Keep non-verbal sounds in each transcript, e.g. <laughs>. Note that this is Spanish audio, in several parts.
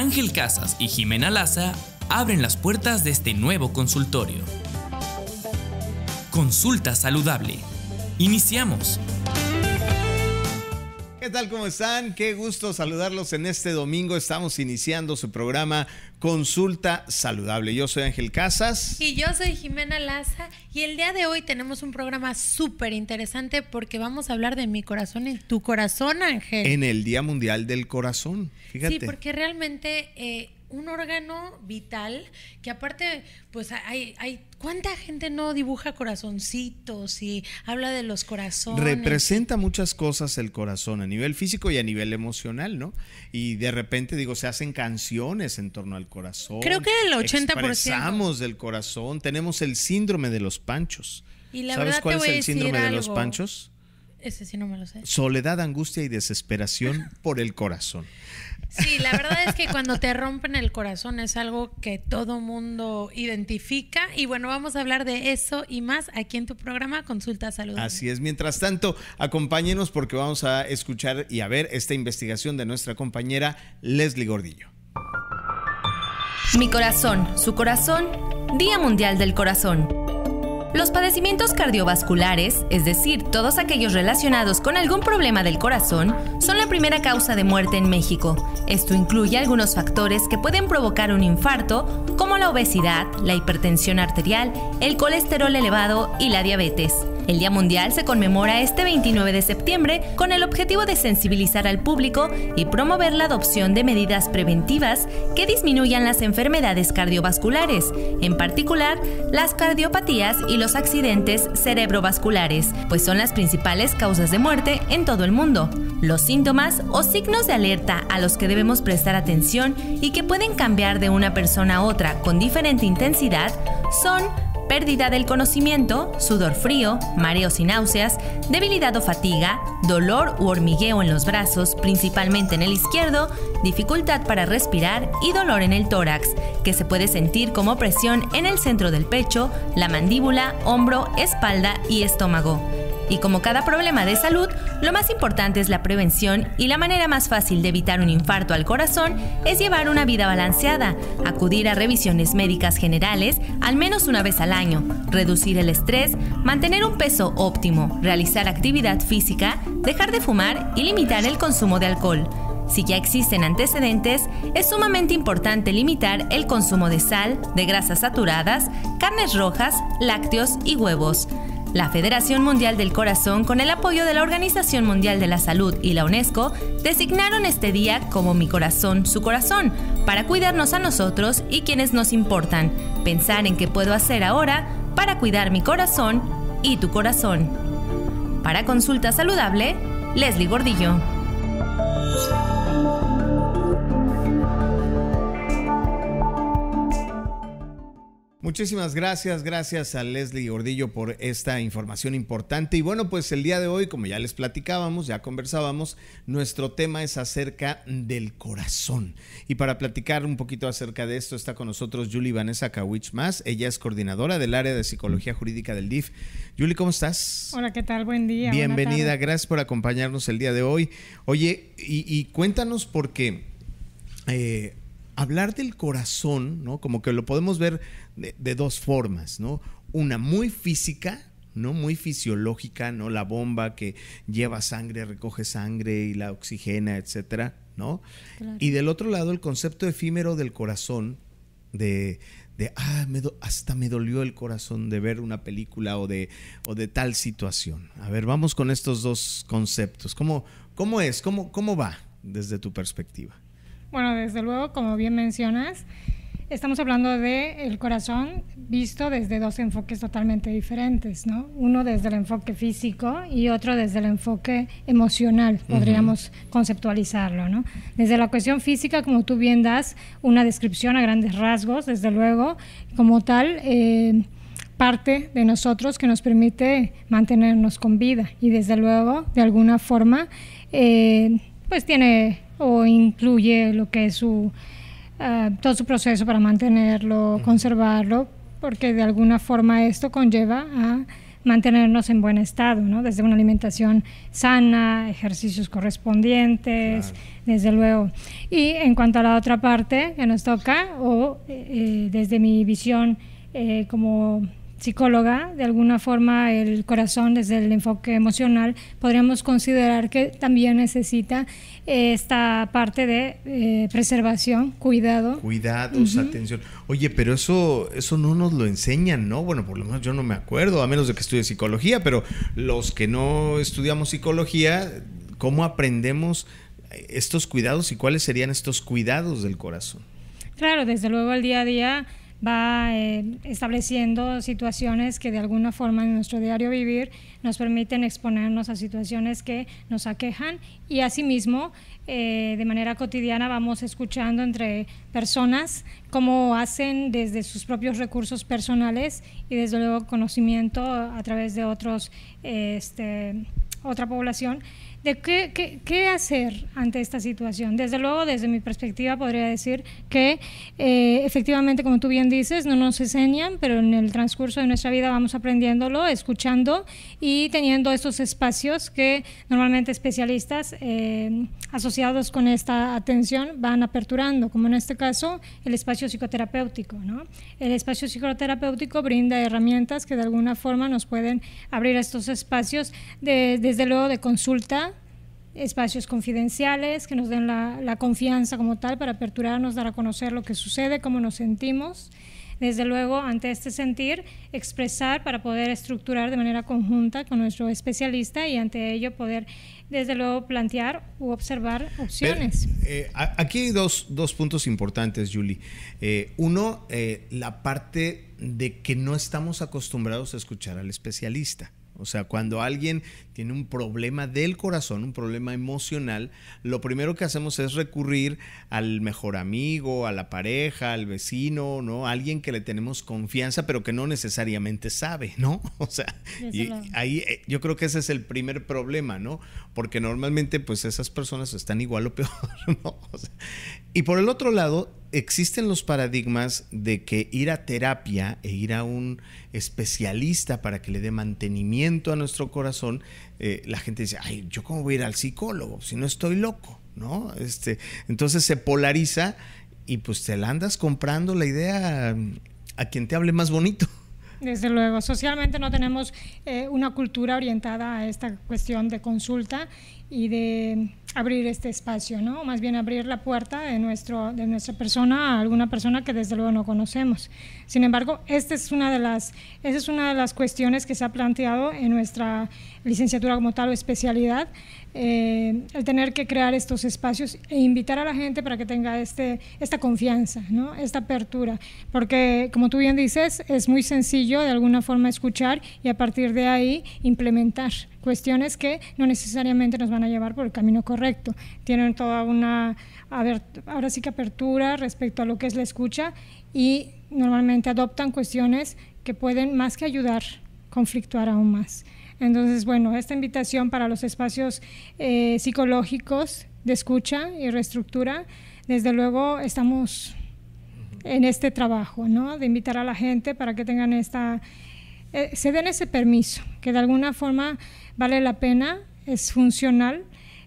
Ángel Casas y Jimena Laza abren las puertas de este nuevo consultorio. Consulta saludable. Iniciamos. ¿qué tal? ¿Cómo están? Qué gusto saludarlos en este domingo. Estamos iniciando su programa Consulta Saludable. Yo soy Ángel Casas. Y yo soy Jimena Laza. Y el día de hoy tenemos un programa súper interesante porque vamos a hablar de mi corazón en tu corazón, Ángel. En el Día Mundial del Corazón. Fíjate. Sí, porque realmente eh, un órgano vital que aparte, pues hay, ¿cuánta gente no dibuja corazoncitos y habla de los corazones? Representa muchas cosas el corazón a nivel físico y a nivel emocional, ¿no? Y de repente, digo, se hacen canciones en torno al corazón. Creo que el 80%. Expresamos del corazón, tenemos el síndrome de los panchos. Y ¿Sabes cuál es el síndrome de los panchos? Ese sí no me lo sé. Soledad, angustia y desesperación por el corazón. Sí, la verdad es que cuando te rompen el corazón es algo que todo mundo identifica. Y bueno, vamos a hablar de eso y más aquí en tu programa Consulta Salud. Así es. Mientras tanto, acompáñenos porque vamos a escuchar y a ver esta investigación de nuestra compañera Leslie Gordillo. Mi corazón, su corazón, Día Mundial del Corazón. Los padecimientos cardiovasculares, es decir, todos aquellos relacionados con algún problema del corazón, son la primera causa de muerte en México. Esto incluye algunos factores que pueden provocar un infarto, como la obesidad, la hipertensión arterial, el colesterol elevado y la diabetes. El Día Mundial se conmemora este 29 de septiembre con el objetivo de sensibilizar al público y promover la adopción de medidas preventivas que disminuyan las enfermedades cardiovasculares, en particular las cardiopatías y los accidentes cerebrovasculares, pues son las principales causas de muerte en todo el mundo. Los síntomas o signos de alerta a los que debemos prestar atención y que pueden cambiar de una persona a otra con diferente intensidad son pérdida del conocimiento, sudor frío, mareos y náuseas, debilidad o fatiga, dolor u hormigueo en los brazos, principalmente en el izquierdo, dificultad para respirar y dolor en el tórax, que se puede sentir como presión en el centro del pecho, la mandíbula, hombro, espalda y estómago. Y como cada problema de salud, lo más importante es la prevención y la manera más fácil de evitar un infarto al corazón es llevar una vida balanceada, acudir a revisiones médicas generales al menos una vez al año, reducir el estrés, mantener un peso óptimo, realizar actividad física, dejar de fumar y limitar el consumo de alcohol. Si ya existen antecedentes, es sumamente importante limitar el consumo de sal, de grasas saturadas, carnes rojas, lácteos y huevos. La Federación Mundial del Corazón, con el apoyo de la Organización Mundial de la Salud y la UNESCO, designaron este día como Mi Corazón, Su Corazón, para cuidarnos a nosotros y quienes nos importan, pensar en qué puedo hacer ahora para cuidar mi corazón y tu corazón. Para Consulta Saludable, Leslie Gordillo. Muchísimas gracias, gracias a Leslie Gordillo por esta información importante. Y bueno, pues el día de hoy, como ya les platicábamos, ya conversábamos, nuestro tema es acerca del corazón. Y para platicar un poquito acerca de esto, está con nosotros Julie Vanessa Kawich más. Ella es coordinadora del área de psicología jurídica del DIF. Julie, ¿cómo estás? Hola, ¿qué tal? Buen día. Bienvenida, gracias por acompañarnos el día de hoy. Oye, y, cuéntanos por qué. Eh, hablar del corazón, ¿no? Como que lo podemos ver de, dos formas, ¿no? Una muy física, ¿no? Muy fisiológica, ¿no? La bomba que lleva sangre, recoge sangre y la oxigena, etcétera, ¿no? Y del otro lado, el concepto efímero del corazón, de, ah, me hasta me dolió el corazón de ver una película o de, o de tal situación. A ver, vamos con estos dos conceptos. ¿Cómo, es? ¿Cómo va desde tu perspectiva? Bueno, desde luego, como bien mencionas, estamos hablando del corazón visto desde dos enfoques totalmente diferentes, ¿no? Uno desde el enfoque físico y otro desde el enfoque emocional, podríamos conceptualizarlo, ¿no? Desde la cuestión física, como tú bien das una descripción a grandes rasgos, desde luego, como tal. Eh, parte de nosotros que nos permite mantenernos con vida y desde luego de alguna forma eh, pues tiene o incluye lo que es su, ah, todo su proceso para mantenerlo, conservarlo, porque de alguna forma esto conlleva a mantenernos en buen estado, ¿no? Desde una alimentación sana, ejercicios correspondientes, desde luego. Y en cuanto a la otra parte que nos toca, o eh, eh, desde mi visión eh, como psicóloga, de alguna forma el corazón desde el enfoque emocional, podríamos considerar que también necesita eh, esta parte de eh, preservación, cuidado. Cuidados, atención. Oye, pero eso, eso no nos lo enseñan, ¿no? Bueno, por lo menos yo no me acuerdo, a menos de que estudie psicología, pero los que no estudiamos psicología, ¿cómo aprendemos estos cuidados y cuáles serían estos cuidados del corazón? Claro, desde luego el día a día va eh, estableciendo situaciones que de alguna forma en nuestro diario vivir nos permiten exponernos a situaciones que nos aquejan y asimismo eh, de manera cotidiana vamos escuchando entre personas cómo hacen desde sus propios recursos personales y desde luego conocimiento a través de otros, eh, este, otra población de qué, qué, qué, hacer ante esta situación. Desde luego, desde mi perspectiva, podría decir que eh, efectivamente, como tú bien dices, no nos enseñan, pero en el transcurso de nuestra vida vamos aprendiéndolo, escuchando y teniendo estos espacios que normalmente especialistas eh, asociados con esta atención van aperturando, como en este caso el espacio psicoterapéutico. ¿no? El espacio psicoterapéutico brinda herramientas que de alguna forma nos pueden abrir estos espacios, de, desde luego de consulta, espacios confidenciales que nos den la, confianza como tal para aperturarnos, dar a conocer lo que sucede, cómo nos sentimos desde luego, ante este sentir, expresar para poder estructurar de manera conjunta con nuestro especialista y ante ello poder, desde luego, plantear u observar opciones. Eh, aquí hay dos, dos, puntos importantes, Julie. Eh, uno, eh, la parte de que no estamos acostumbrados a escuchar al especialista. O sea, cuando alguien tiene un problema del corazón, un problema emocional, lo primero que hacemos es recurrir al mejor amigo, a la pareja, al vecino, ¿no? Alguien que le tenemos confianza, pero que no necesariamente sabe, ¿no? <laughs> O sea, y ahí eh, yo creo que ese es el primer problema, ¿no? Porque normalmente pues esas personas están igual o peor, <laughs> ¿no? O sea, y por el otro lado, existen los paradigmas de que ir a terapia e ir a un especialista para que le dé mantenimiento a nuestro corazón, eh, la gente dice, ay, ¿yo cómo voy a ir al psicólogo si no estoy loco? ¿No? Este, entonces se polariza y pues te la andas comprando la idea a quien te hable más bonito. Desde luego, socialmente no tenemos eh, una cultura orientada a esta cuestión de consulta y de abrir este espacio, ¿no? Más bien abrir la puerta de, nuestro, de nuestra persona a alguna persona que desde luego no conocemos. Sin embargo, esta es una de las, esta es una de las cuestiones que se ha planteado en nuestra licenciatura como tal o especialidad, eh, el tener que crear estos espacios e invitar a la gente para que tenga este, esta confianza, esta apertura, porque como tú bien dices, es muy sencillo de alguna forma escuchar y a partir de ahí implementar cuestiones que no necesariamente nos van a llevar por el camino correcto. Tienen toda una, ahora sí que apertura respecto a lo que es la escucha y normalmente adoptan cuestiones que pueden más que ayudar, conflictuar aún más. Entonces, bueno, esta invitación para los espacios eh, psicológicos de escucha y reestructura, desde luego estamos en este trabajo, ¿no? De invitar a la gente para que tengan esta, eh, se den ese permiso, que de alguna forma vale la pena, es funcional,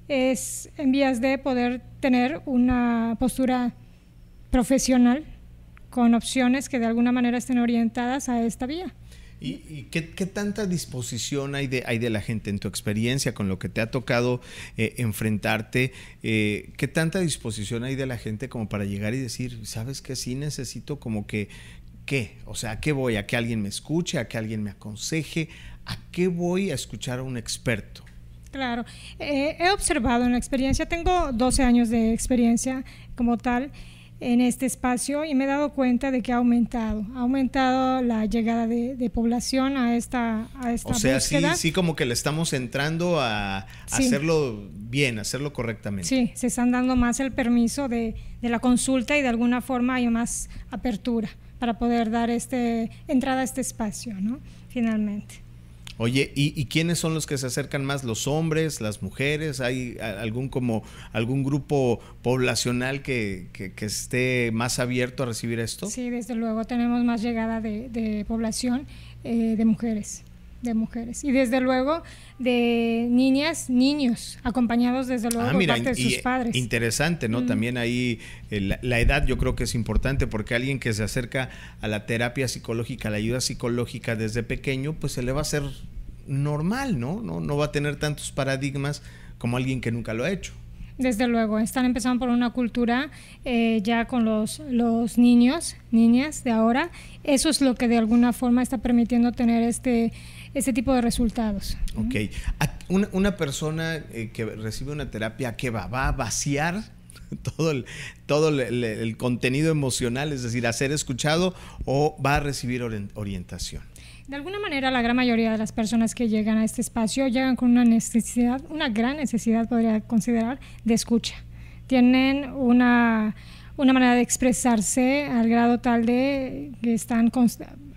es en vías de poder tener una postura profesional con opciones que de alguna manera estén orientadas a esta vía. ¿Y, qué, tanta disposición hay de, hay de la gente en tu experiencia, con lo que te ha tocado eh, enfrentarte? Eh, ¿Qué tanta disposición hay de la gente como para llegar y decir, sabes que sí necesito como que, ¿qué? O sea, ¿a qué voy? ¿A que alguien me escuche? ¿A que alguien me aconseje? ¿A qué voy a escuchar a un experto? Claro, eh, he observado en la experiencia, tengo 12 años de experiencia como tal, en este espacio y me he dado cuenta de que ha aumentado, ha aumentado la llegada de, población a esta, a O sea, sí, sí como que le estamos entrando a, hacerlo bien, hacerlo correctamente. Sí, se están dando más el permiso de, de la consulta y de alguna forma hay más apertura para poder dar este, entrada a este espacio, ¿no? Finalmente. Oye, ¿y, quiénes son los que se acercan más? ¿Los hombres, las mujeres? ¿Hay algún como algún grupo poblacional que, esté más abierto a recibir esto? Sí, desde luego tenemos más llegada de, población eh, de mujeres de mujeres y desde luego de niñas, niños, acompañados desde luego ah, de sus padres. Interesante, ¿no? También ahí eh, la, edad yo creo que es importante porque alguien que se acerca a la terapia psicológica, a la ayuda psicológica desde pequeño, pues se le va a hacer normal, ¿no? No, no va a tener tantos paradigmas como alguien que nunca lo ha hecho. Desde luego, están empezando por una cultura eh, ya con los, los niños, niñas de ahora. Eso es lo que de alguna forma está permitiendo tener este ese tipo de resultados. Ok. Una, persona eh, que recibe una terapia, que va? ¿Va a vaciar <laughs> todo el, todo el, contenido emocional, es decir, a ser escuchado o va a recibir orientación? De alguna manera, la gran mayoría de las personas que llegan a este espacio llegan con una necesidad, una gran necesidad, podría considerar, de escucha. Tienen una, una manera de expresarse al grado tal de que están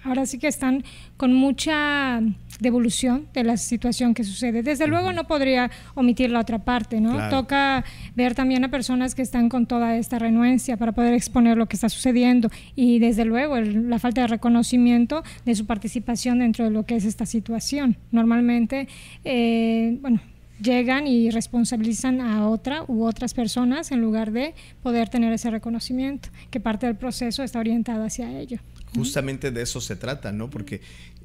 ahora sí que están con mucha devolución de la situación que sucede. Desde luego no podría omitir la otra parte, ¿no? Toca ver también a personas que están con toda esta renuencia para poder exponer lo que está sucediendo y desde luego la falta de reconocimiento de su participación dentro de lo que es esta situación. Normalmente, eh, bueno, llegan y responsabilizan a otra u otras personas en lugar de poder tener ese reconocimiento, que parte del proceso está orientado hacia ello justamente de eso se trata, ¿no? Porque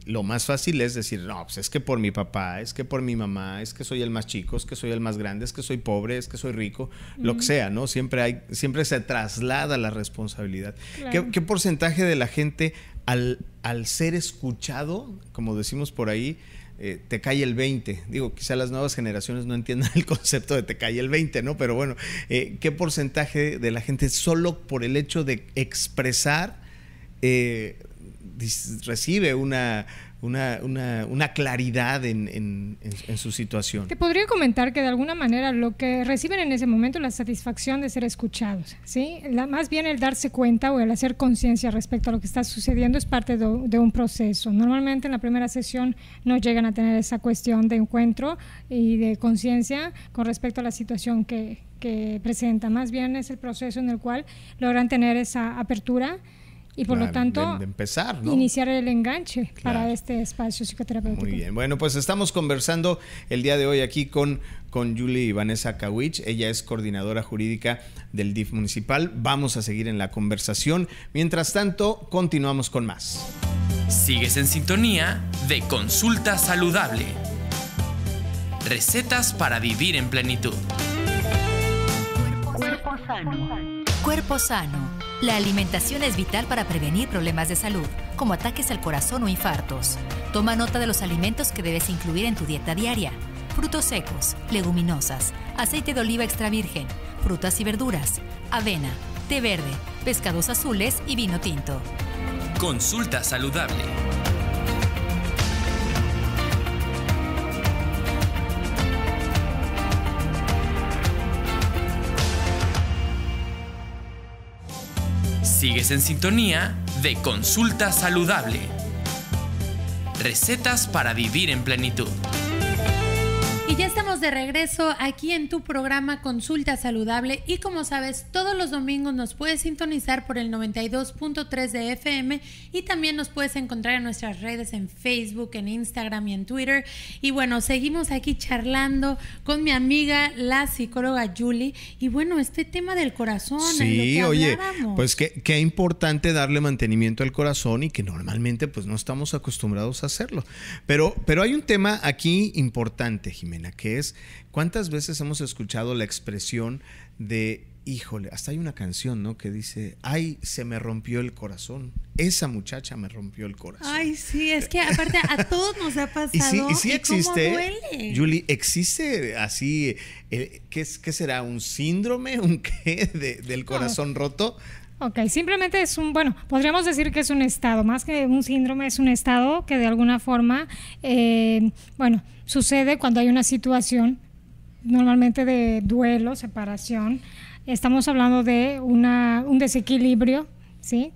lo más fácil es decir, no, pues es que por mi papá, es que por mi mamá, es que soy el más chico, es que soy el más grande, es que soy pobre, es que soy rico, lo que sea, ¿no? Siempre hay, siempre se traslada la responsabilidad. ¿Qué, porcentaje de la gente al, al ser escuchado, como decimos por ahí, eh, te cae el 20. Digo, quizá las nuevas generaciones no entiendan <laughs> el concepto de te cae el 20, ¿no? Pero bueno, eh, ¿qué porcentaje de la gente solo por el hecho de expresar eh, recibe una, una, una, claridad en, en, su situación. Te podría comentar que de alguna manera lo que reciben en ese momento es la satisfacción de ser escuchados, ¿sí? La, más bien el darse cuenta o el hacer conciencia respecto a lo que está sucediendo es parte de, de, un proceso. Normalmente en la primera sesión no llegan a tener esa cuestión de encuentro y de conciencia con respecto a la situación que, que presenta. Más bien es el proceso en el cual logran tener esa apertura y por lo tanto empezar, iniciar el enganche para este espacio psicoterapéutico. Muy bien, bueno, pues estamos conversando el día de hoy aquí con, con Julie Vanessa Kawich, ella es coordinadora jurídica del DIF municipal, vamos a seguir en la conversación, mientras tanto continuamos con más. Sigues en sintonía de Consulta Saludable, recetas para vivir en plenitud. Cuerpo sano. Cuerpo sano la alimentación es vital para prevenir problemas de salud, como ataques al corazón o infartos. Toma nota de los alimentos que debes incluir en tu dieta diaria. Frutos secos, leguminosas, aceite de oliva extra virgen, frutas y verduras, avena, té verde, pescados azules y vino tinto. Consulta saludable. Sigues en sintonía de Consulta Saludable. Recetas para vivir en plenitud. Y ya estamos de regreso aquí en tu programa Consulta Saludable y como sabes, todos los domingos nos puedes sintonizar por el 92.3 de FM y también nos puedes encontrar en nuestras redes en Facebook, en Instagram y en Twitter. Y bueno, seguimos aquí charlando con mi amiga la psicóloga Julie y bueno, este tema del corazón. Sí, oye, pues qué, qué importante darle mantenimiento al corazón y que normalmente pues no estamos acostumbrados a hacerlo. Pero, pero hay un tema aquí importante, Jimena que es cuántas veces hemos escuchado la expresión de, híjole, hasta hay una canción, ¿no? Que dice, ay, se me rompió el corazón. Esa muchacha me rompió el corazón. Ay, sí, es que aparte a todos nos ha <laughs> pasado. y sí, existe. Julie, existe así, eh, que ¿qué, será? ¿Un síndrome? ¿Un qué? <laughs> ¿Del corazón roto? Ok, simplemente es un, bueno, podríamos decir que es un estado, más que un síndrome, es un estado que de alguna forma, eh, bueno, sucede cuando hay una situación normalmente de duelo, separación. Estamos hablando de un desequilibrio, ¿sí?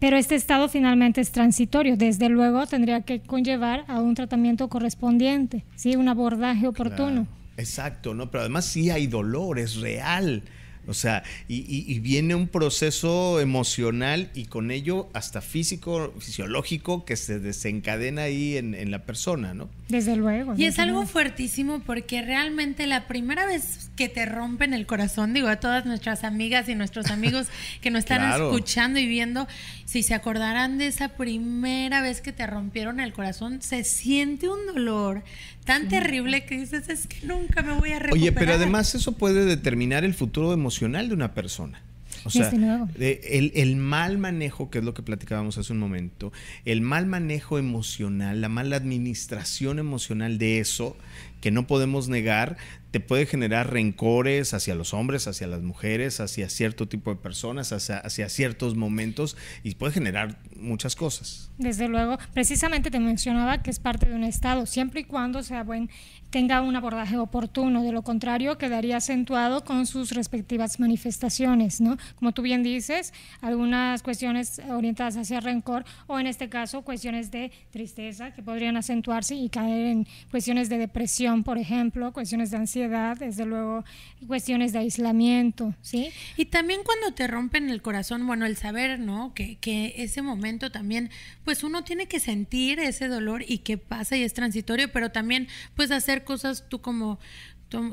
Pero este estado finalmente es transitorio. Desde luego tendría que conllevar a un tratamiento correspondiente, ¿sí? Un abordaje oportuno. Exacto, ¿no? Pero además sí hay dolor, es real. O sea, y, viene un proceso emocional y con ello hasta físico, fisiológico, que se desencadena ahí en, en la persona, ¿no? Desde luego. Y es algo fuertísimo porque realmente la primera vez que te rompen el corazón, digo a todas nuestras amigas y nuestros amigos <laughs> que nos están escuchando y viendo, si se acordarán de esa primera vez que te rompieron el corazón, se siente un dolor tan terrible que dices, es que nunca me voy a recuperar. Oye, pero además eso puede determinar el futuro emocional de una persona. O sea, el, mal manejo, que es lo que platicábamos hace un momento, el mal manejo emocional, la mala administración emocional de eso que no podemos negar, te puede generar rencores hacia los hombres, hacia las mujeres, hacia cierto tipo de personas, hacia, ciertos momentos y puede generar muchas cosas. Desde luego, precisamente te mencionaba que es parte de un Estado, siempre y cuando sea buen, tenga un abordaje oportuno, de lo contrario quedaría acentuado con sus respectivas manifestaciones, ¿no? Como tú bien dices, algunas cuestiones orientadas hacia rencor o en este caso cuestiones de tristeza que podrían acentuarse y caer en cuestiones de depresión por ejemplo, cuestiones de ansiedad, desde luego cuestiones de aislamiento, ¿sí? Y también cuando te rompen el corazón, bueno, el saber, ¿no? Que, que ese momento también, pues uno tiene que sentir ese dolor y que pasa y es transitorio, pero también pues hacer cosas tú como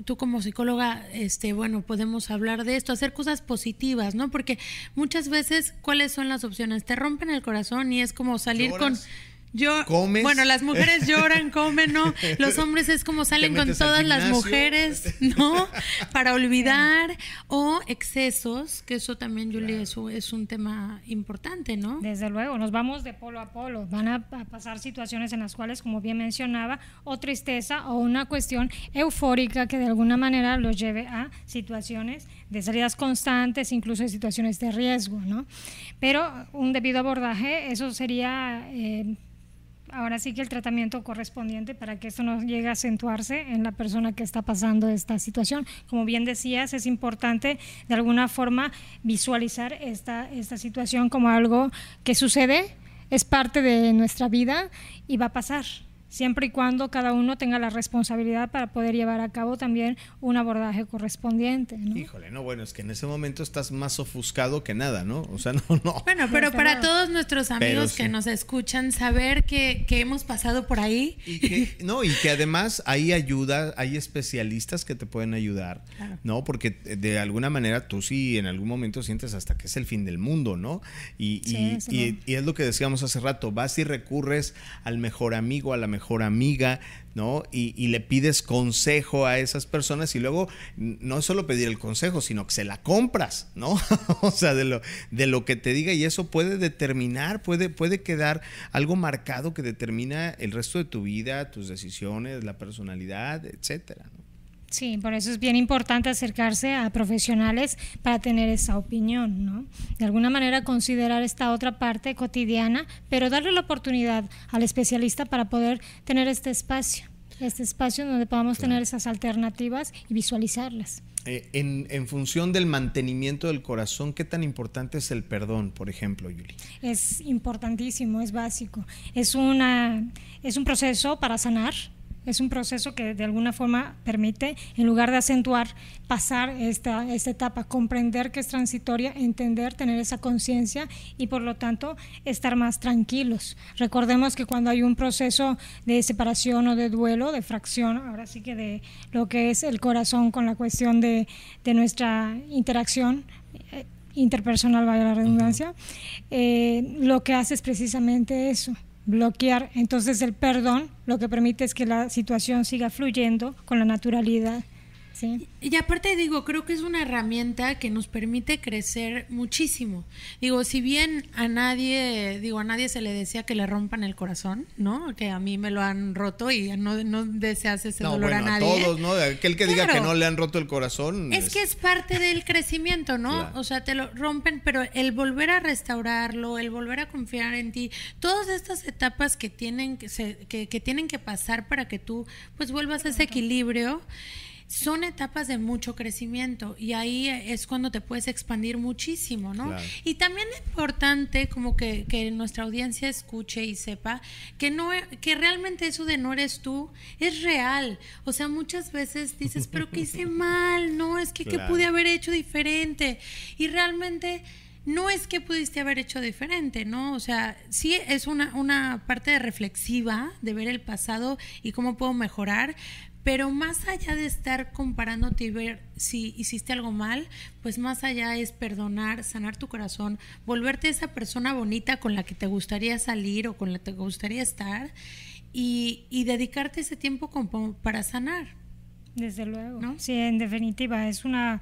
tú como psicóloga, este, bueno, podemos hablar de esto, hacer cosas positivas, ¿no? Porque muchas veces, ¿cuáles son las opciones? Te rompen el corazón y es como salir con yo, bueno, las mujeres lloran, comen, ¿no? Los hombres es como <laughs> salen con todas las mujeres, ¿no? Para olvidar o excesos, que eso también, Julia eso es un tema importante, ¿no? Desde luego, nos vamos de polo a polo. Van a pasar situaciones en las cuales, como bien mencionaba, o tristeza o una cuestión eufórica que de alguna manera los lleve a situaciones de salidas constantes, incluso situaciones de riesgo, ¿no? Pero un debido abordaje, eso sería... Eh, ahora sí que el tratamiento correspondiente para que esto no llegue a acentuarse en la persona que está pasando esta situación. Como bien decías, es importante de alguna forma visualizar esta, esta situación como algo que sucede, es parte de nuestra vida y va a pasar siempre y cuando cada uno tenga la responsabilidad para poder llevar a cabo también un abordaje correspondiente. ¿no? Híjole, no, bueno, es que en ese momento estás más ofuscado que nada, ¿no? O sea, <laughs> no, no. Bueno, pero para todos nuestros amigos que nos escuchan, saber que, hemos pasado por ahí. que, <laughs> no, y que además hay ayuda, hay especialistas que te pueden ayudar, ¿no? Porque de alguna manera tú sí en algún momento sientes hasta que es el fin del mundo, ¿no? Y, y es lo que decíamos hace rato, vas y recurres al mejor amigo, a la mejor mejor amiga, ¿no? Y, le pides consejo a esas personas y luego no solo pedir el consejo, sino que se la compras, ¿no? <laughs> o sea, de lo, de lo que te diga y eso puede determinar, puede, puede quedar algo marcado que determina el resto de tu vida, tus decisiones, la personalidad, etcétera, ¿no? Sí, por eso es bien importante acercarse a profesionales para tener esa opinión, ¿no? De alguna manera considerar esta otra parte cotidiana, pero darle la oportunidad al especialista para poder tener este espacio, este espacio donde podamos tener esas alternativas y visualizarlas. Eh, en, en, función del mantenimiento del corazón, ¿qué tan importante es el perdón, por ejemplo, Yuli? Es importantísimo, es básico. Es, una, es un proceso para sanar, es un proceso que de alguna forma permite, en lugar de acentuar, pasar esta, esta etapa, comprender que es transitoria, entender, tener esa conciencia y por lo tanto estar más tranquilos. Recordemos que cuando hay un proceso de separación o de duelo, de fracción, ahora sí que de lo que es el corazón con la cuestión de, nuestra interacción, eh, interpersonal, vaya la redundancia, eh, lo que hace es precisamente eso bloquear. Entonces el perdón lo que permite es que la situación siga fluyendo con la naturalidad y aparte digo, creo que es una herramienta que nos permite crecer muchísimo. Digo, si bien a nadie, digo, a nadie se le decía que le rompan el corazón, ¿no? Que a mí me lo han roto y no, no deseas ese dolor a nadie. A todos, ¿no? Aquel que diga que no le han roto el corazón. Es, que es parte del crecimiento, ¿no? O sea, te lo rompen, pero el volver a restaurarlo, el volver a confiar en ti, todas estas etapas que tienen que, que, que tienen que pasar para que tú pues vuelvas a ese equilibrio son etapas de mucho crecimiento y ahí es cuando te puedes expandir muchísimo, ¿no? Y también es importante como que, nuestra audiencia escuche y sepa que no e, que realmente eso de no eres tú es real. O sea, muchas veces dices, pero ¿qué hice <laughs> mal? No, es que ¿qué pude haber hecho diferente? Y realmente no es que pudiste haber hecho diferente, ¿no? O sea, sí es una, una parte reflexiva de ver el pasado y cómo puedo mejorar, pero más allá de estar comparándote y ver si hiciste algo mal, pues más allá es perdonar, sanar tu corazón, volverte esa persona bonita con la que te gustaría salir o con la que te gustaría estar y, dedicarte ese tiempo para sanar. Desde luego. ¿no? Sí, en definitiva, es una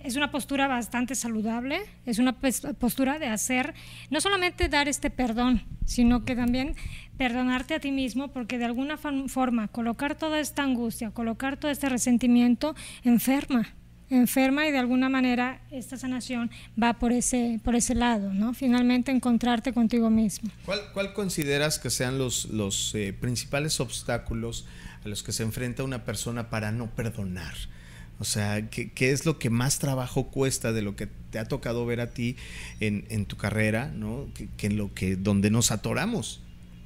es una postura bastante saludable, es una postura de hacer, no solamente dar este perdón, sino que también perdonarte a ti mismo, porque de alguna forma colocar toda esta angustia, colocar todo este resentimiento enferma, enferma y de alguna manera esta sanación va por ese, por ese lado, ¿no? Finalmente encontrarte contigo mismo. ¿Cuál, consideras que sean los, eh, principales obstáculos a los que se enfrenta una persona para no perdonar? O sea, ¿qué, ¿qué, es lo que más trabajo cuesta de lo que te ha tocado ver a ti en, en tu carrera, ¿no? Que, en lo que, donde nos atoramos.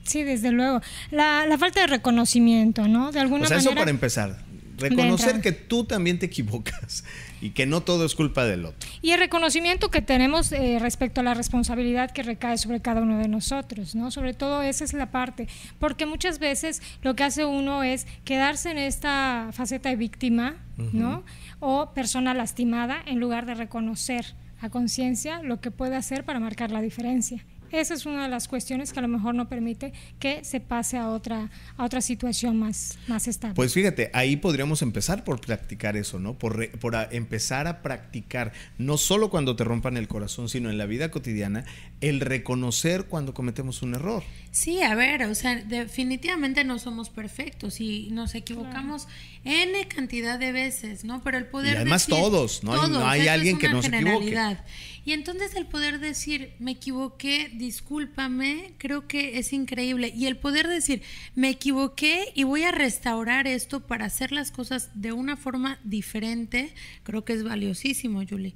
Sí, desde luego. La, la falta de reconocimiento, ¿no? De alguna O sea, eso para empezar. Reconocer que tú también te equivocas y que no todo es culpa del otro. Y el reconocimiento que tenemos eh, respecto a la responsabilidad que recae sobre cada uno de nosotros, ¿no? Sobre todo esa es la parte, porque muchas veces lo que hace uno es quedarse en esta faceta de víctima, ¿no? O persona lastimada en lugar de reconocer a conciencia lo que puede hacer para marcar la diferencia. Esa es una de las cuestiones que a lo mejor no permite que se pase a otra, a otra situación más, más estable. Pues fíjate, ahí podríamos empezar por practicar eso, ¿no? Por, por empezar a practicar, no solo cuando te rompan el corazón, sino en la vida cotidiana, el reconocer cuando cometemos un error. Sí, a ver, o sea, definitivamente no somos perfectos y nos equivocamos n cantidad de veces, ¿no? Pero el poder... además todos, ¿no? no hay, alguien que nos equivoque. Y entonces el poder decir, me equivoqué, discúlpame, creo que es increíble. Y el poder decir, me equivoqué y voy a restaurar esto para hacer las cosas de una forma diferente, creo que es valiosísimo, Julie.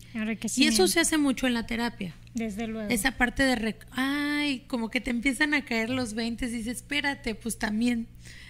Y eso se hace mucho en la terapia. Desde luego. Esa parte de, ay, como que te empiezan a caer los 20 y dices, espérate, pues también,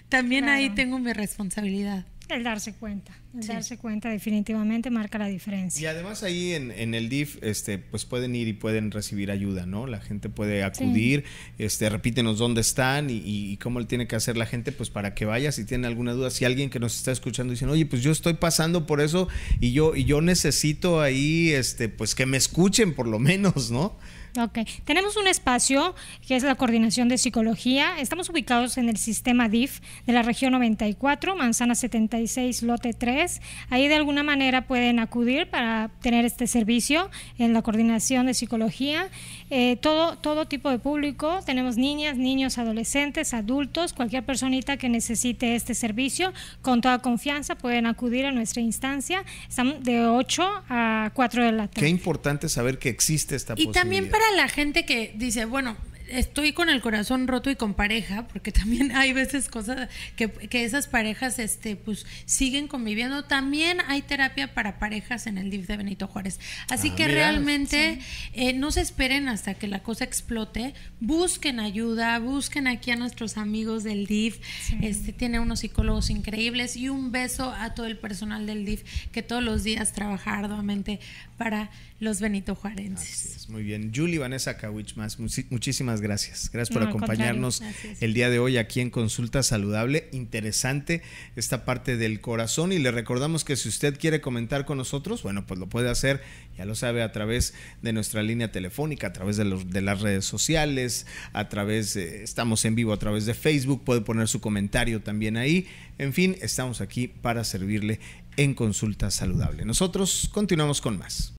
también ahí tengo mi responsabilidad. El darse cuenta, el darse cuenta definitivamente marca la diferencia. Y además ahí en, el DIF, este, pues pueden ir y pueden recibir ayuda, ¿no? La gente puede acudir, este, repítenos dónde están y, y, cómo tiene que hacer la gente, pues para que vaya si tiene alguna duda, si alguien que nos está escuchando dice, oye, pues yo estoy pasando por eso y yo, y yo necesito ahí, este, pues que me escuchen por lo menos, ¿no? Ok, tenemos un espacio que es la coordinación de psicología. Estamos ubicados en el sistema DIF de la región 94, manzana 76, lote 3. Ahí de alguna manera pueden acudir para tener este servicio en la coordinación de psicología. Eh, todo, todo tipo de público. Tenemos niñas, niños, adolescentes, adultos, cualquier personita que necesite este servicio, con toda confianza pueden acudir a nuestra instancia. Estamos de 8 a 4 de la tarde. Qué importante saber que existe esta Y también para la gente que dice, bueno, estoy con el corazón roto y con pareja, porque también hay veces cosas que, esas parejas este, pues, siguen conviviendo. También hay terapia para parejas en el DIF de Benito Juárez. Así ah, que realmente eh, no se esperen hasta que la cosa explote. Busquen ayuda, busquen aquí a nuestros amigos del DIF. Este, tiene unos psicólogos increíbles y un beso a todo el personal del DIF que todos los días trabaja arduamente para los Benito Juarenses. muy bien. Julie Vanessa Kawich muchísimas gracias. Gracias por acompañarnos el día de hoy aquí en Consulta Saludable. Interesante esta parte del corazón y le recordamos que si usted quiere comentar con nosotros, bueno, pues lo puede hacer, ya lo sabe, a través de nuestra línea telefónica, a través de, las redes sociales, a través, estamos en vivo a través de Facebook, puede poner su comentario también ahí. En fin, estamos aquí para servirle en Consulta Saludable. Nosotros continuamos con más.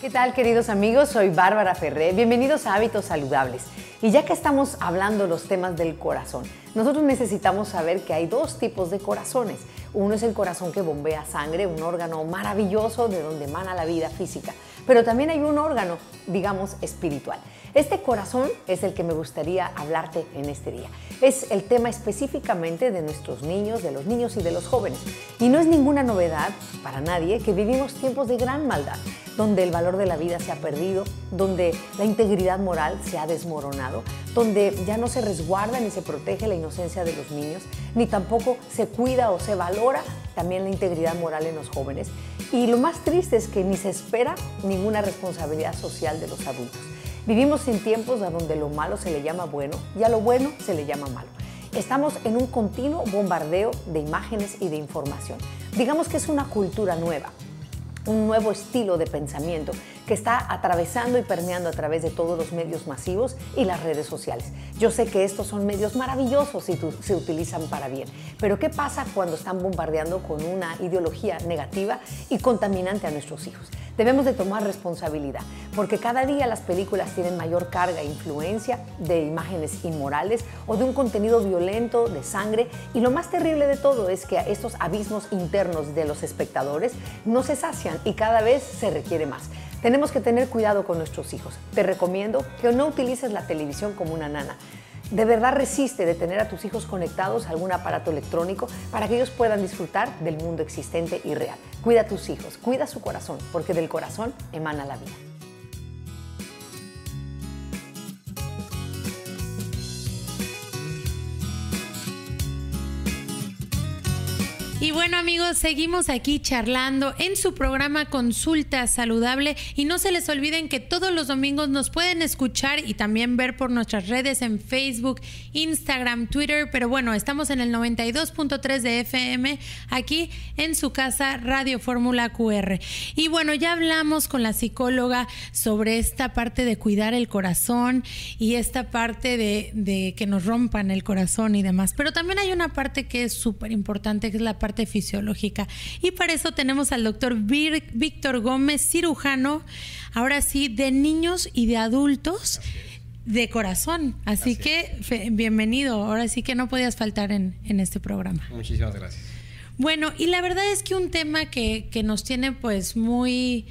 ¿Qué tal queridos amigos? Soy Bárbara Ferré. Bienvenidos a Hábitos Saludables. Y ya que estamos hablando los temas del corazón, nosotros necesitamos saber que hay dos tipos de corazones. Uno es el corazón que bombea sangre, un órgano maravilloso de donde emana la vida física. Pero también hay un órgano, digamos, espiritual. Este corazón es el que me gustaría hablarte en este día. Es el tema específicamente de nuestros niños, de los niños y de los jóvenes. Y no es ninguna novedad para nadie que vivimos tiempos de gran maldad donde el valor de la vida se ha perdido, donde la integridad moral se ha desmoronado, donde ya no se resguarda ni se protege la inocencia de los niños, ni tampoco se cuida o se valora también la integridad moral en los jóvenes. Y lo más triste es que ni se espera ninguna responsabilidad social de los adultos. Vivimos en tiempos a donde lo malo se le llama bueno y a lo bueno se le llama malo. Estamos en un continuo bombardeo de imágenes y de información. Digamos que es una cultura nueva, un nuevo estilo de pensamiento que está atravesando y permeando a través de todos los medios masivos y las redes sociales. Yo sé que estos son medios maravillosos y se utilizan para bien, pero ¿qué pasa cuando están bombardeando con una ideología negativa y contaminante a nuestros hijos? debemos de tomar responsabilidad, porque cada día las películas tienen mayor carga e influencia de imágenes inmorales o de un contenido violento, de sangre, y lo más terrible de todo es que estos abismos internos de los espectadores no se sacian y cada vez se requiere más. Tenemos que tener cuidado con nuestros hijos. Te recomiendo que no utilices la televisión como una nana de verdad resiste de tener a tus hijos conectados a algún aparato electrónico para que ellos puedan disfrutar del mundo existente y real. Cuida a tus hijos, cuida su corazón, porque del corazón emana la vida. Y bueno amigos, seguimos aquí charlando en su programa Consulta Saludable y no se les olviden que todos los domingos nos pueden escuchar y también ver por nuestras redes en Facebook, Instagram, Twitter, pero bueno, estamos en el 92.3 de FM aquí en su casa Radio Fórmula QR. Y bueno, ya hablamos con la psicóloga sobre esta parte de cuidar el corazón y esta parte de, de que nos rompan el corazón y demás, pero también hay una parte que es súper importante, que es la parte fisiológica. Y para eso tenemos al doctor Víctor Gómez, cirujano, ahora sí, de niños y de adultos de corazón. Así, que bienvenido. Ahora sí que no podías faltar en, este programa. Muchísimas gracias. Bueno, y la verdad es que un tema que, nos tiene pues muy,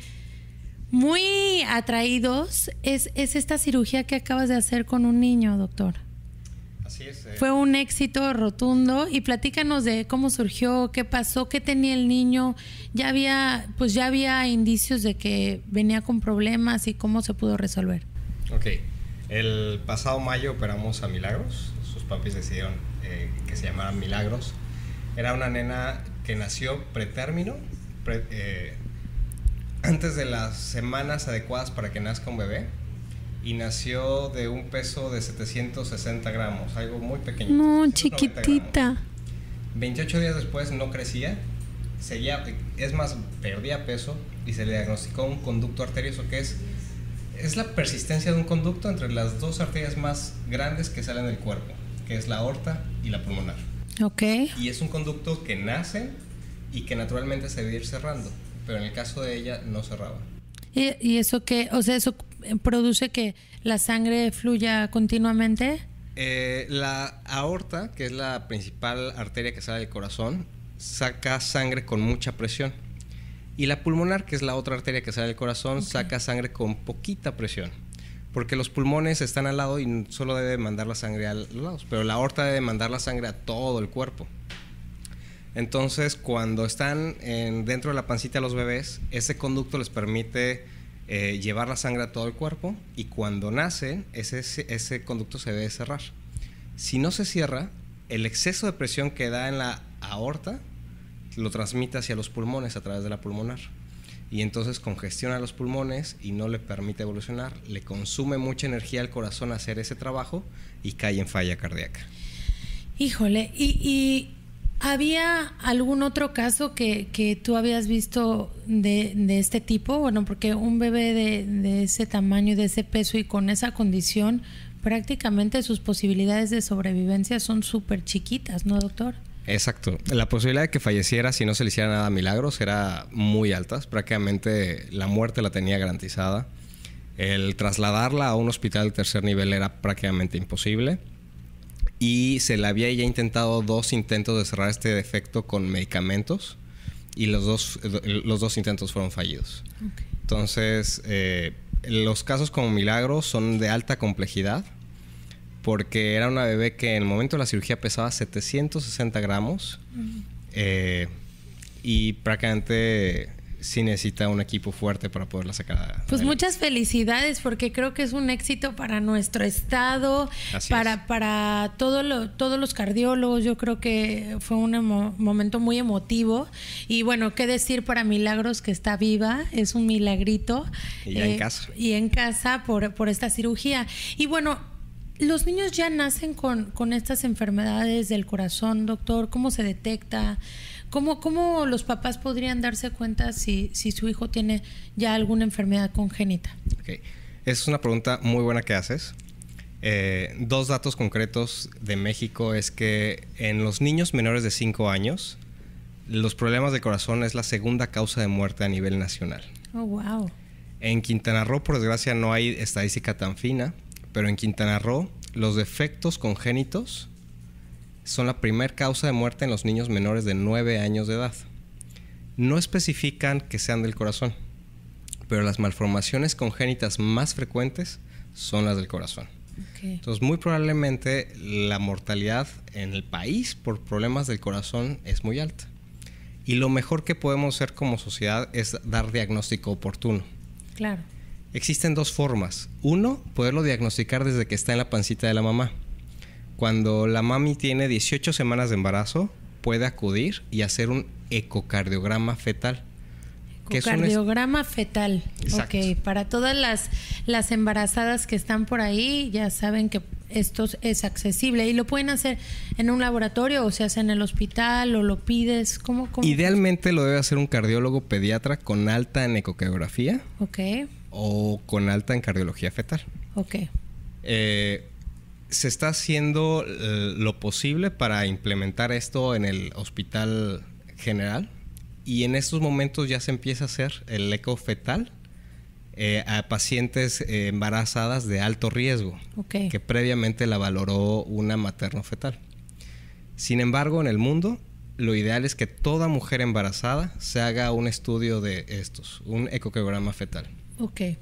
muy atraídos es esta cirugía que acabas de hacer con un niño, doctor. Eh. Fue un éxito rotundo y platícanos de cómo surgió, qué pasó, qué tenía el niño. Ya había, pues ya había indicios de que venía con problemas y cómo se pudo resolver. Ok. El pasado mayo operamos a Milagros. Sus papis decidieron eh, que se llamara Milagros. Era una nena que nació pretérmino, eh, antes de las semanas adecuadas para que nazca un bebé y nació de un peso de 760 gramos, algo muy pequeño. No, chiquitita. 28 días después no crecía, seguía, es más, perdía peso y se le diagnosticó un conducto arterioso que es, es la persistencia de un conducto entre las dos arterias más grandes que salen del cuerpo, que es la aorta y la pulmonar. Ok. Y es un conducto que nace y que naturalmente se debe ir cerrando, pero en el caso de ella no cerraba. ¿Y, y eso qué? O sea, ¿eso eh, produce que la sangre fluya continuamente? Eh, la aorta, que es la principal arteria que sale del corazón, saca sangre con mucha presión. Y la pulmonar, que es la otra arteria que sale del corazón, saca sangre con poquita presión. Porque los pulmones están al lado y solo debe mandar la sangre a los lados. Pero la aorta debe mandar la sangre a todo el cuerpo. Entonces, cuando están dentro de la pancita los bebés, ese conducto les permite eh, llevar la sangre a todo el cuerpo y cuando nace, ese, ese conducto se debe cerrar. Si no se cierra, el exceso de presión que da en la aorta lo transmite hacia los pulmones a través de la pulmonar. Y entonces congestiona los pulmones y no le permite evolucionar, le consume mucha energía al corazón hacer ese trabajo y cae en falla cardíaca. Híjole, y ¿Había algún otro caso que, tú habías visto de, este tipo? Bueno, porque un bebé de, ese tamaño, de ese peso y con esa condición, prácticamente sus posibilidades de sobrevivencia son súper chiquitas, ¿no, doctor? Exacto. La posibilidad de que falleciera si no se le hiciera nada a milagros era muy alta. Prácticamente la muerte la tenía garantizada. El trasladarla a un hospital de tercer nivel era prácticamente imposible y se le había ya intentado dos intentos de cerrar este defecto con medicamentos y los dos, los dos intentos fueron fallidos. Entonces, eh, los casos como Milagro son de alta complejidad porque era una bebé que en el momento de la cirugía pesaba 760 gramos eh, y prácticamente si necesita un equipo fuerte para poderla sacar. pues muchas felicidades porque creo que es un éxito para nuestro estado, para para todo todos los cardiólogos. Yo creo que fue un momento muy emotivo y bueno, qué decir para Milagros que está viva, es un milagrito. Y en eh, casa. Y en casa por por esta cirugía. Y bueno, los niños ya nacen con, con estas enfermedades del corazón, doctor. ¿Cómo se detecta? ¿Cómo, los papás podrían darse cuenta si, su hijo tiene ya alguna enfermedad congénita? Esa es una pregunta muy buena que haces. Eh, dos datos concretos de México es que en los niños menores de 5 años, los problemas de corazón es la segunda causa de muerte a nivel nacional. Oh, wow. En Quintana Roo, por desgracia, no hay estadística tan fina, pero en Quintana Roo los defectos congénitos son la primer causa de muerte en los niños menores de 9 años de edad. No especifican que sean del corazón, pero las malformaciones congénitas más frecuentes son las del corazón. Entonces, muy probablemente la mortalidad en el país por problemas del corazón es muy alta. Y lo mejor que podemos hacer como sociedad es dar diagnóstico oportuno. Claro. Existen dos formas. Uno, poderlo diagnosticar desde que está en la pancita de la mamá cuando la mami tiene 18 semanas de embarazo, puede acudir y hacer un ecocardiograma fetal. Ecocardiograma fetal. Exacto. Ok, para todas las, las embarazadas que están por ahí, ya saben que esto es accesible y lo pueden hacer en un laboratorio o se hace en el hospital o lo pides. cómo Idealmente lo debe hacer un cardiólogo pediatra con alta en ecocardiografía. Ok. O con alta en cardiología fetal. Ok. Eh, se está haciendo eh, lo posible para implementar esto en el hospital general y en estos momentos ya se empieza a hacer el eco fetal eh, a pacientes eh, embarazadas de alto riesgo, que previamente la valoró una materno fetal. Sin embargo, en el mundo, lo ideal es que toda mujer embarazada se haga un estudio de estos, un ecocardiograma fetal. Okay.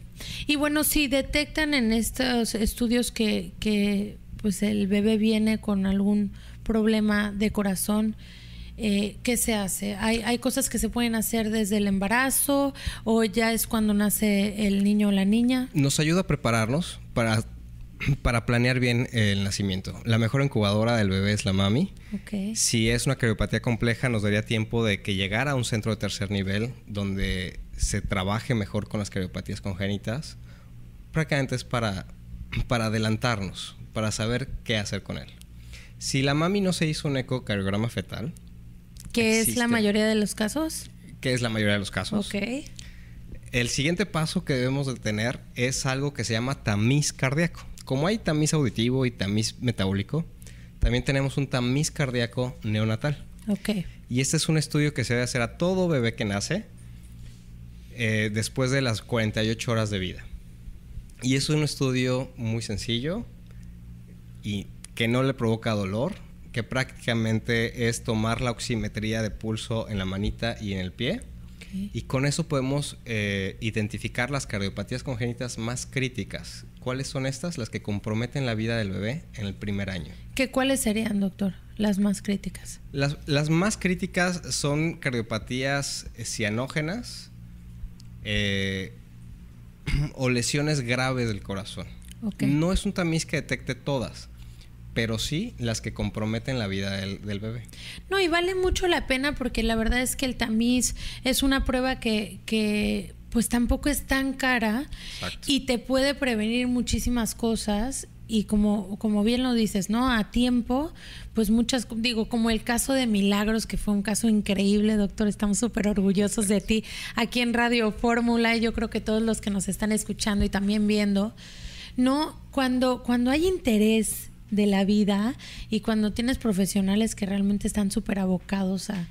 Y bueno, si detectan en estos estudios que, pues el bebé viene con algún problema de corazón, eh, ¿qué se hace? ¿Hay, cosas que se pueden hacer desde el embarazo o ya es cuando nace el niño o la niña? Nos ayuda a prepararnos para para planear bien el nacimiento. La mejor incubadora del bebé es la mami. Si es una cardiopatía compleja, nos daría tiempo de que llegara a un centro de tercer nivel donde se trabaje mejor con las cardiopatías congénitas, prácticamente es para, para adelantarnos, para saber qué hacer con él. Si la mami no se hizo un ecocardiograma fetal, ¿qué es la mayoría de los casos? Que es la mayoría de los casos. Ok. El siguiente paso que debemos de tener es algo que se llama tamiz cardíaco. Como hay tamiz auditivo y tamiz metabólico, también tenemos un tamiz cardíaco neonatal. Ok. Y este es un estudio que se debe hacer a todo bebé que nace eh, después de las 48 horas de vida. Y es un estudio muy sencillo y que no le provoca dolor, que prácticamente es tomar la oximetría de pulso en la manita y en el pie. Y con eso podemos eh, identificar las cardiopatías congénitas más críticas. ¿Cuáles son estas? Las que comprometen la vida del bebé en el primer año. ¿Qué, ¿Cuáles serían, doctor? Las más críticas. las más críticas son cardiopatías cianógenas, eh, <clears throat> o lesiones graves del corazón. No es un tamiz que detecte todas, pero sí las que comprometen la vida del, bebé. No, y vale mucho la pena porque la verdad es que el tamiz es una prueba que, pues tampoco es tan cara y te puede prevenir muchísimas cosas y como, como bien lo dices, ¿no? A tiempo, pues muchas, digo, como el caso de Milagros, que fue un caso increíble, doctor, estamos súper orgullosos de ti aquí en Radio Fórmula y yo creo que todos los que nos están escuchando y también viendo, ¿no? Cuando, cuando hay interés de la vida y cuando tienes profesionales que realmente están súper abocados a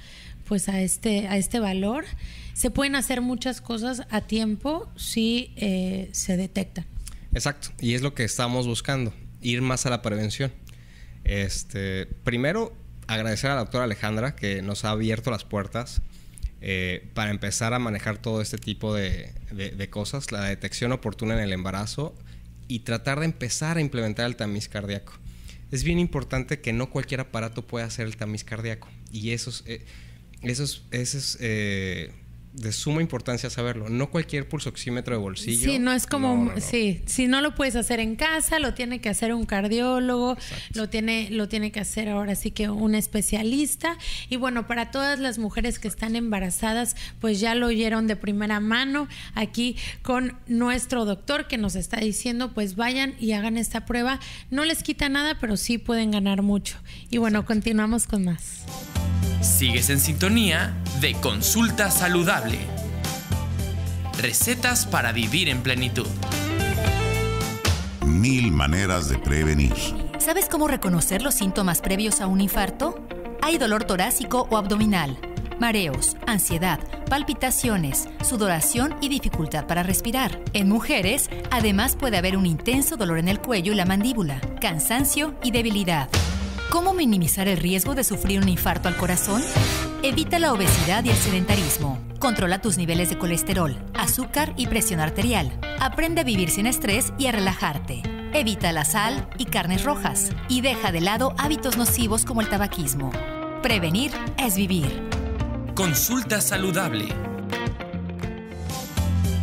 pues a este a este valor se pueden hacer muchas cosas a tiempo si eh, se detectan Exacto, y es lo que estamos buscando, ir más a la prevención. Este, primero, agradecer a la doctora Alejandra que nos ha abierto las puertas eh, para empezar a manejar todo este tipo de, cosas, la detección oportuna en el embarazo y tratar de empezar a implementar el tamiz cardíaco. Es bien importante que no cualquier aparato pueda hacer el tamiz cardíaco y eso es... Eh, eh, de suma importancia saberlo. No cualquier pulso oxímetro de bolsillo. Sí, no es como. Sí, si no lo puedes hacer en casa, lo tiene que hacer un cardiólogo, lo tiene, lo tiene que hacer ahora sí que un especialista. Y bueno, para todas las mujeres que están embarazadas, pues ya lo oyeron de primera mano aquí con nuestro doctor que nos está diciendo, pues vayan y hagan esta prueba. No les quita nada, pero sí pueden ganar mucho. Y bueno, continuamos con más. Sigues en sintonía de Consulta Saludable. Recetas para vivir en plenitud. Mil maneras de prevenir. ¿Sabes cómo reconocer los síntomas previos a un infarto? Hay dolor torácico o abdominal, mareos, ansiedad, palpitaciones, sudoración y dificultad para respirar. En mujeres, además puede haber un intenso dolor en el cuello y la mandíbula, cansancio y debilidad. ¿Cómo minimizar el riesgo de sufrir un infarto al corazón? Evita la obesidad y el sedentarismo. Controla tus niveles de colesterol, azúcar y presión arterial. Aprende a vivir sin estrés y a relajarte. Evita la sal y carnes rojas. Y deja de lado hábitos nocivos como el tabaquismo. Prevenir es vivir. Consulta saludable.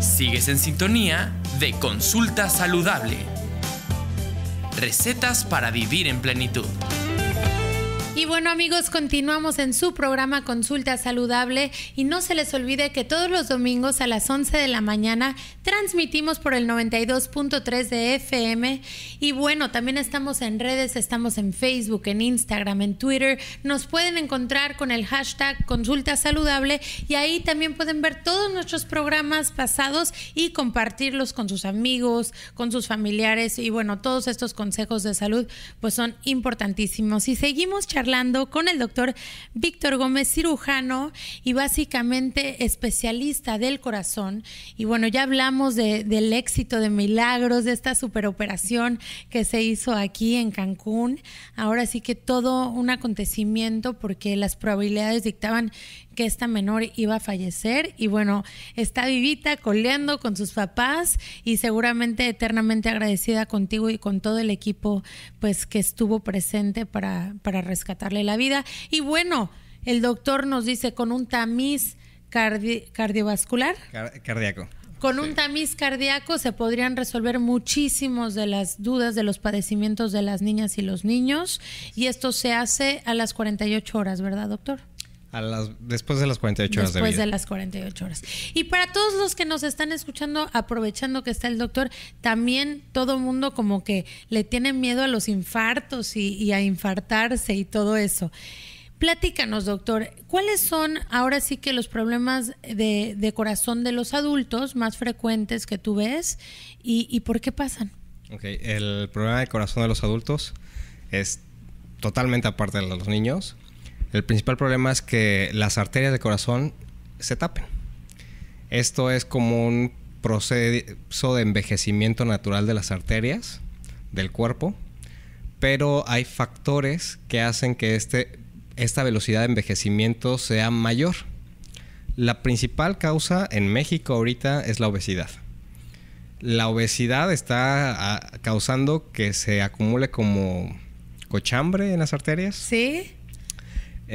Sigues en sintonía de Consulta saludable. Recetas para vivir en plenitud. Y bueno amigos, continuamos en su programa Consulta Saludable y no se les olvide que todos los domingos a las 11 de la mañana transmitimos por el 92.3 de FM y bueno, también estamos en redes, estamos en Facebook, en Instagram, en Twitter, nos pueden encontrar con el hashtag Consulta Saludable y ahí también pueden ver todos nuestros programas pasados y compartirlos con sus amigos, con sus familiares y bueno, todos estos consejos de salud pues son importantísimos. Y seguimos charlando con el doctor Víctor Gómez, cirujano y básicamente especialista del corazón. Y bueno, ya hablamos del éxito de Milagros, de esta superoperación que se hizo aquí en Cancún. Ahora sí que todo un acontecimiento porque las probabilidades dictaban que esta menor iba a fallecer y bueno, está vivita, coleando con sus papás y seguramente eternamente agradecida contigo y con todo el equipo pues que estuvo presente para, para rescatarle la vida. Y bueno, el doctor nos dice con un tamiz cardiovascular. cardíaco. Con un tamiz cardíaco se podrían resolver muchísimos de las dudas de los padecimientos de las niñas y los niños y esto se hace a las 48 horas, ¿verdad, doctor? después de las 48 horas. Después de, de las 48 horas. Y para todos los que nos están escuchando, aprovechando que está el doctor, también todo mundo como que le tiene miedo a los infartos y, a infartarse y todo eso. Platícanos, doctor, ¿cuáles son ahora sí que los problemas de, corazón de los adultos más frecuentes que tú ves y, y, por qué pasan? Ok, el problema de corazón de los adultos es totalmente aparte de los niños. El principal problema es que las arterias del corazón se tapen. Esto es como un proceso de envejecimiento natural de las arterias del cuerpo, pero hay factores que hacen que este, esta velocidad de envejecimiento sea mayor. La principal causa en México ahorita es la obesidad. La obesidad está ah, causando que se acumule como cochambre en las arterias. Sí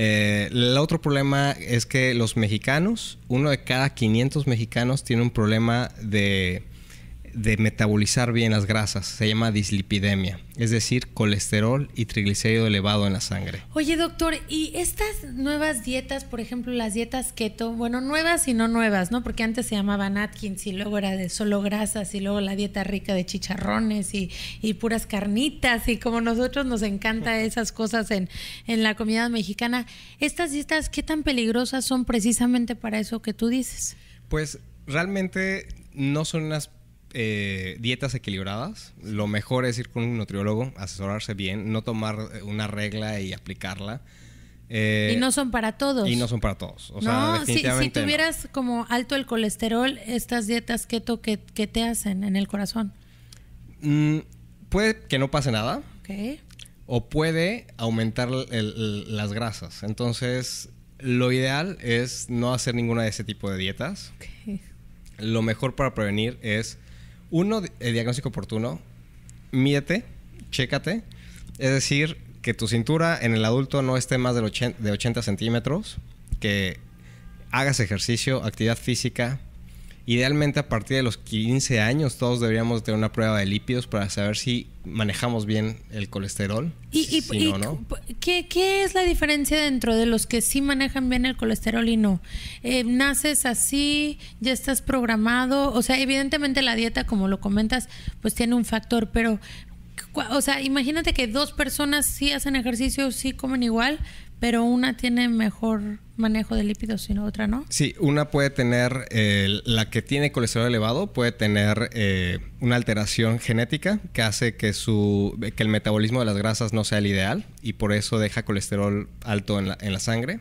eh, el otro problema es que los mexicanos, uno de cada 500 mexicanos tiene un problema de de metabolizar bien las grasas. Se llama dislipidemia, es decir, colesterol y triglicérido elevado en la sangre. Oye, doctor, ¿y estas nuevas dietas, por ejemplo, las dietas keto, bueno, nuevas y no nuevas, ¿no? Porque antes se llamaban Atkins y luego era de solo grasas y luego la dieta rica de chicharrones y, puras carnitas y como nosotros nos encanta <laughs> esas cosas en, en la comida mexicana, ¿estas dietas qué tan peligrosas son precisamente para eso que tú dices? Pues realmente no son unas eh, dietas equilibradas, lo mejor es ir con un nutriólogo, asesorarse bien, no tomar eh, una regla y aplicarla. Eh, y no son para todos. Y no son para todos. si, tuvieras como alto el colesterol, estas dietas ¿qué que te hacen en el corazón. Mm, puede que no pase nada. Ok. O puede aumentar las grasas. Entonces, lo ideal es no hacer ninguna de ese tipo de dietas. Lo mejor para prevenir es uno, el diagnóstico oportuno, Míete... chécate. Es decir, que tu cintura en el adulto no esté más de 80 centímetros, que hagas ejercicio, actividad física, Idealmente a partir de los 15 años todos deberíamos tener una prueba de lípidos para saber si manejamos bien el colesterol. ¿Y, no, ¿qué, ¿qué, es la diferencia dentro de los que sí manejan bien el colesterol y no? Eh, ¿Naces así? ¿Ya estás programado? O sea, evidentemente la dieta, como lo comentas, pues tiene un factor, pero o sea, imagínate que dos personas sí hacen ejercicio, sí comen igual, pero una tiene mejor manejo de lípidos sino otra no. Sí, una puede tener, eh, la que tiene colesterol elevado puede tener eh, una alteración genética que hace que, su, que el metabolismo de las grasas no sea el ideal y por eso deja colesterol alto en la, sangre.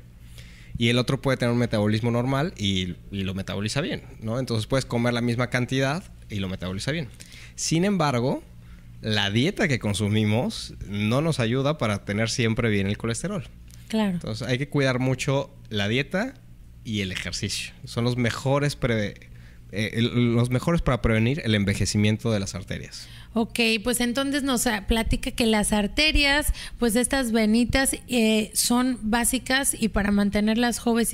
Y el otro puede tener un metabolismo normal y, y lo metaboliza bien, ¿no? Entonces puedes comer la misma cantidad y lo metaboliza bien. Sin embargo, la dieta que consumimos no nos ayuda para tener siempre bien el colesterol. Claro. Entonces hay que cuidar mucho la dieta y el ejercicio. Son los mejores eh, los mejores para prevenir el envejecimiento de las arterias. Ok, pues entonces nos ah, platica que las arterias, pues estas venitas eh, son básicas y para mantenerlas jóvenes,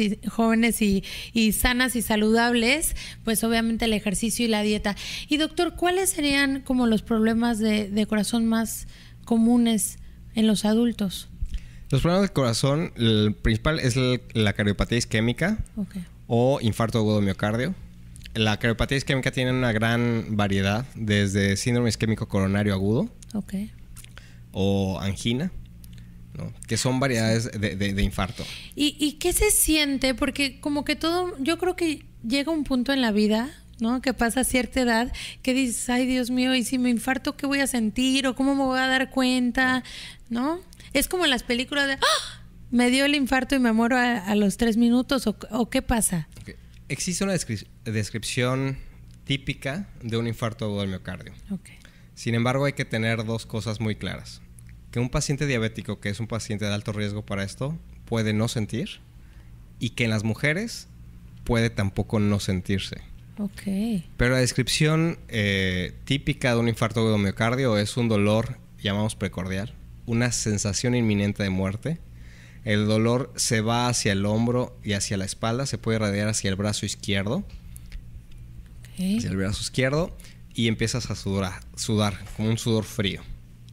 y, sanas y saludables, pues obviamente el ejercicio y la dieta. Y doctor, ¿cuáles serían como los problemas de corazón más comunes en los adultos? Los problemas del corazón, el principal es la cardiopatía isquémica o infarto agudo miocardio. La cardiopatía isquémica tiene una gran variedad, desde síndrome isquémico coronario agudo o angina. que son variedades de, infarto. ¿Y, ¿Y, qué se siente? Porque como que todo, yo creo que llega un punto en la vida, ¿no? Que pasa cierta edad, que dices, ay Dios mío, ¿y si me infarto qué voy a sentir? ¿O cómo me voy a dar cuenta? ¿No? Es como en las películas de, ¡Ah! me dio el infarto y me muero a, los tres minutos, o, qué pasa. Existe una descripción típica de un infarto agudo del miocardio. Sin embargo, hay que tener dos cosas muy claras. Que un paciente diabético, que es un paciente de alto riesgo para esto, puede no sentir y que en las mujeres puede tampoco no sentirse. Okay. Pero la descripción eh, típica de un infarto agudo de miocardio es un dolor, llamamos precordial, una sensación inminente de muerte. El dolor se va hacia el hombro y hacia la espalda, se puede radiar hacia el brazo izquierdo. Hacia el brazo izquierdo y empiezas a sudar, sudar como un sudor frío.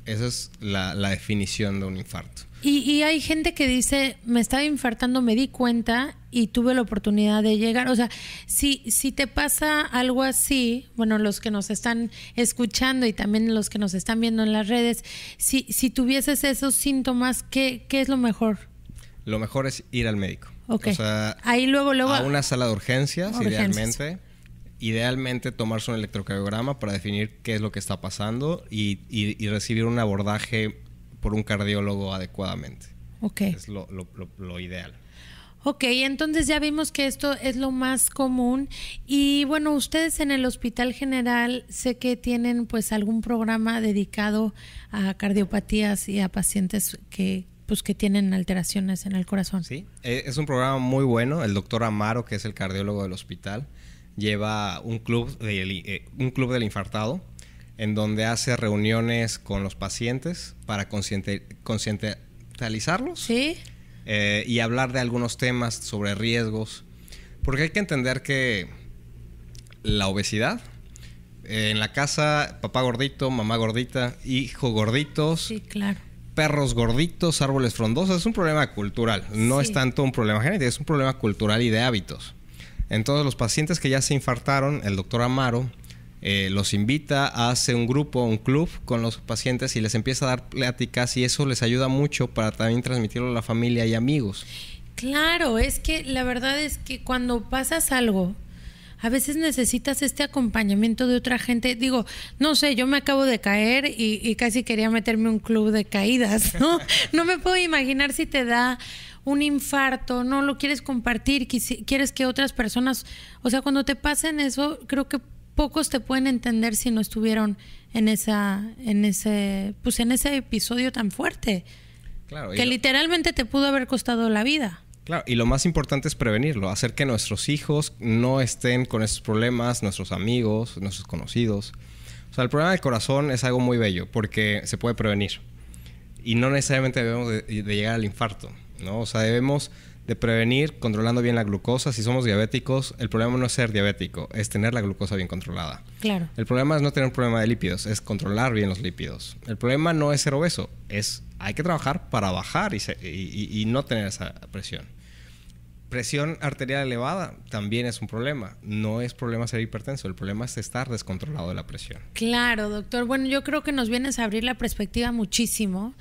Esa es la, definición de un infarto. Y, y, hay gente que dice, me estaba infartando, me di cuenta y tuve la oportunidad de llegar. O sea, si, si te pasa algo así, bueno, los que nos están escuchando y también los que nos están viendo en las redes, si, si tuvieses esos síntomas, ¿qué, ¿qué es lo mejor? Lo mejor es ir al médico. O sea, Ahí luego, luego. A una sala de urgencias, idealmente. Idealmente tomarse un electrocardiograma para definir qué es lo que está pasando y, y, recibir un abordaje por un cardiólogo adecuadamente. Ok. Es lo, lo, lo ideal. Ok, entonces ya vimos que esto es lo más común y bueno, ustedes en el Hospital General sé que tienen pues algún programa dedicado a cardiopatías y a pacientes que pues que tienen alteraciones en el corazón. Sí, eh, es un programa muy bueno, el doctor Amaro que es el cardiólogo del hospital lleva un club de, eh, un club del infartado en donde hace reuniones con los pacientes para concientizarlos. Sí eh, y hablar de algunos temas sobre riesgos. Porque hay que entender que la obesidad, eh, en la casa, papá gordito, mamá gordita, hijo gorditos. Perros gorditos, árboles frondosos, es un problema cultural. No es tanto un problema genético, es un problema cultural y de hábitos. Entonces, los pacientes que ya se infartaron, el doctor Amaro eh, los invita, hace un grupo, un club con los pacientes y les empieza a dar pláticas y eso les ayuda mucho para también transmitirlo a la familia y amigos. Claro, es que la verdad es que cuando pasas algo, a veces necesitas este acompañamiento de otra gente. Digo, no sé, yo me acabo de caer y, casi quería meterme un club de caídas, ¿no? <laughs> No me puedo imaginar si te da un infarto, no lo quieres compartir, quieres que otras personas, o sea, cuando te pasen eso, creo que pocos te pueden entender si no estuvieron en esa, en ese, pues en ese episodio tan fuerte. que literalmente te pudo haber costado la vida. Claro, y lo más importante es prevenirlo, hacer que nuestros hijos no estén con esos problemas, nuestros amigos, nuestros conocidos. O sea, el problema del corazón es algo muy bello porque se puede prevenir. Y no necesariamente debemos de, llegar al infarto, ¿no? O sea, debemos de prevenir controlando bien la glucosa. Si somos diabéticos, el problema no es ser diabético, es tener la glucosa bien controlada. Claro. El problema es no tener un problema de lípidos, es controlar bien los lípidos. El problema no es ser obeso, es hay que trabajar para bajar y, y no tener esa presión. Presión arterial elevada también es un problema. No es problema ser hipertenso, el problema es estar descontrolado de la presión. Claro, doctor. Bueno, yo creo que nos vienes a abrir la perspectiva muchísimo,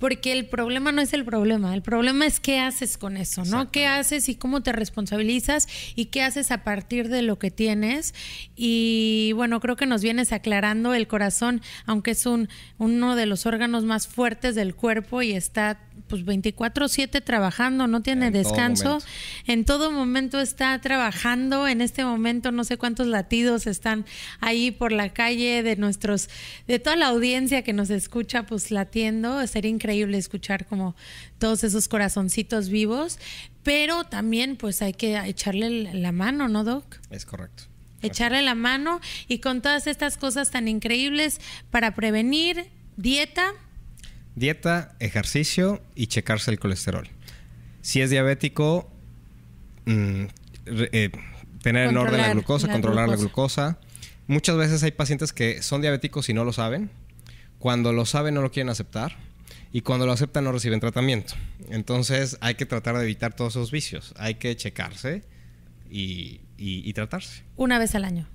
porque el problema no es el problema, el problema es qué haces con eso, ¿no? ¿Qué haces y cómo te responsabilizas y qué haces a partir de lo que tienes? Y bueno, creo que nos vienes aclarando el corazón, aunque es un, uno de los órganos más fuertes del cuerpo y está pues 24/7 trabajando, no tiene descanso, en todo momento está trabajando, en este momento no sé cuántos latidos están ahí por la calle de nuestros, de toda la audiencia que nos escucha, pues latiendo, sería increíble escuchar como todos esos corazoncitos vivos, pero también pues hay que echarle la mano, ¿no, Doc? Es correcto echarle la mano y con todas estas cosas tan increíbles para prevenir dieta, dieta, ejercicio y checarse el colesterol. Si es diabético, mm, eh, tener en orden la glucosa, controlar la glucosa. Muchas veces hay pacientes que son diabéticos y no lo saben. Cuando lo saben no lo quieren aceptar y cuando lo aceptan no reciben tratamiento. Entonces hay que tratar de evitar todos esos vicios. Hay que checarse y tratarse. Una vez al año.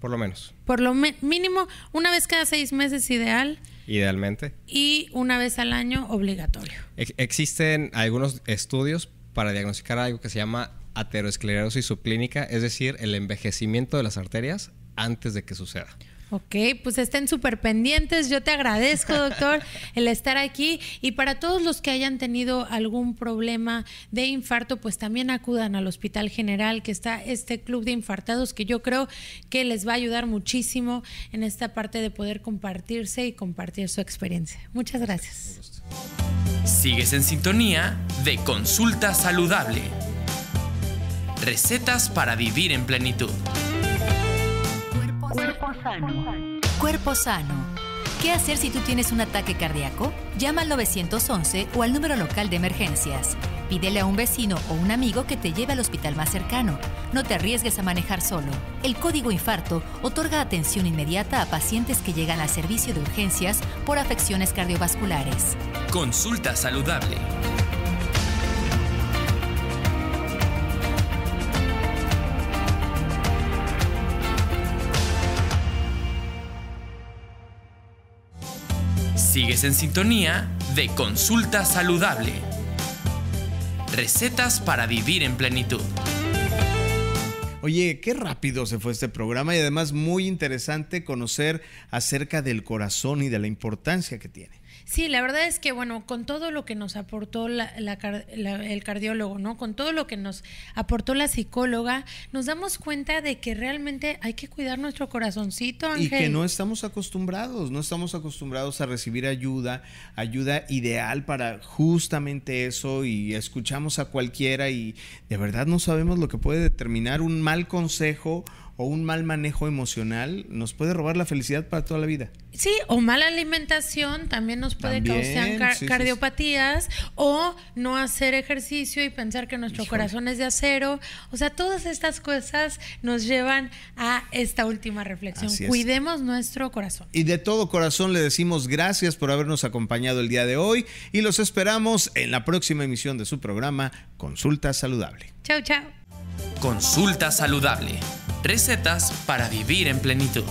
Por lo menos. Por lo mínimo, una vez cada seis meses ideal. Idealmente. Y una vez al año obligatorio. existen algunos estudios para diagnosticar algo que se llama ateroesclerosis subclínica, es decir, el envejecimiento de las arterias antes de que suceda. Ok, pues estén súper pendientes. Yo te agradezco, doctor, <laughs> el estar aquí. Y para todos los que hayan tenido algún problema de infarto, pues también acudan al Hospital General, que está este club de infartados, que yo creo que les va a ayudar muchísimo en esta parte de poder compartirse y compartir su experiencia. Muchas gracias. Sigues en sintonía de Consulta Saludable. Recetas para vivir en plenitud. Cuerpo, sano. Cuerpo sano. ¿Qué hacer si tú tienes un ataque cardíaco? Llama al 911 o al número local de emergencias. Pídele a un vecino o un amigo que te lleve al hospital más cercano. No te arriesgues a manejar solo. El código infarto otorga atención inmediata a pacientes que llegan al servicio de urgencias por afecciones cardiovasculares. Consulta saludable. Sigues en sintonía de Consulta Saludable. Recetas para vivir en plenitud. Oye, qué rápido se fue este programa y además muy interesante conocer acerca del corazón y de la importancia que tiene. Sí, la verdad es que, bueno, con todo lo que nos aportó el cardiólogo, ¿no? Con todo lo que nos aportó la psicóloga, nos damos cuenta de que realmente hay que cuidar nuestro corazoncito, Ángel. Y que no estamos acostumbrados, no estamos acostumbrados a recibir ayuda, ayuda ideal para justamente eso y escuchamos a cualquiera y de verdad no sabemos lo que puede determinar un mal consejo o un mal manejo emocional nos puede robar la felicidad para toda la vida. Sí, o mala alimentación también nos puede causar cardiopatías o no hacer ejercicio y pensar que nuestro corazón es de acero. O sea, todas estas cosas nos llevan a esta última reflexión. Cuidemos nuestro corazón. Y de todo corazón le decimos gracias por habernos acompañado el día de hoy y los esperamos en la próxima emisión de su programa Consulta Saludable. Chao, chao. Consulta saludable. Recetas para vivir en plenitud.